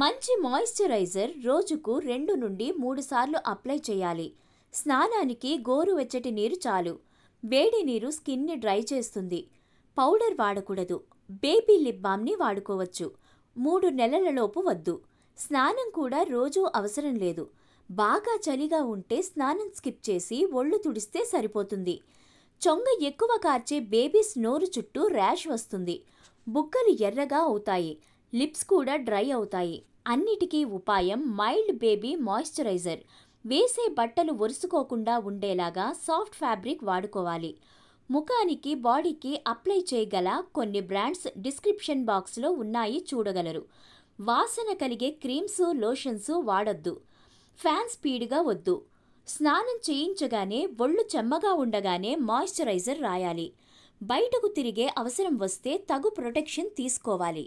మంచి మాయిశ్చరైజర్ రోజుకు రెండు నుండి మూడు సార్లు అప్లై చేయాలి స్నానానికి గోరువెచ్చటి నీరు చాలు వేడి నీరు స్కిన్ని డ్రై చేస్తుంది పౌడర్ వాడకూడదు బేబీ లిప్ బామ్ని వాడుకోవచ్చు మూడు నెలలలోపు వద్దు స్నానం కూడా రోజూ అవసరం లేదు బాగా చలిగా ఉంటే స్నానం స్కిప్ చేసి ఒళ్ళు తుడిస్తే సరిపోతుంది చొంగ ఎక్కువ కార్చే బేబీ స్నోరు చుట్టూ ర్యాష్ వస్తుంది బుగ్గలు ఎర్రగా అవుతాయి లిప్స్ కూడా డ్రై అవుతాయి అన్నిటికీ ఉపాయం మైల్డ్ బేబీ మాయిశ్చరైజర్ వేసే బట్టలు ఒరుసుకోకుండా ఉండేలాగా సాఫ్ట్ ఫ్యాబ్రిక్ వాడుకోవాలి ముఖానికి బాడీకి అప్లై చేయగల కొన్ని బ్రాండ్స్ డిస్క్రిప్షన్ బాక్స్లో ఉన్నాయి చూడగలరు వాసన కలిగే క్రీమ్స్ లోషన్స్ వాడొద్దు ఫ్యాన్ స్పీడ్గా వద్దు స్నానం చేయించగానే ఒళ్ళు చెమ్మగా ఉండగానే మాయిశ్చరైజర్ రాయాలి బయటకు తిరిగే అవసరం వస్తే తగు ప్రొటెక్షన్ తీసుకోవాలి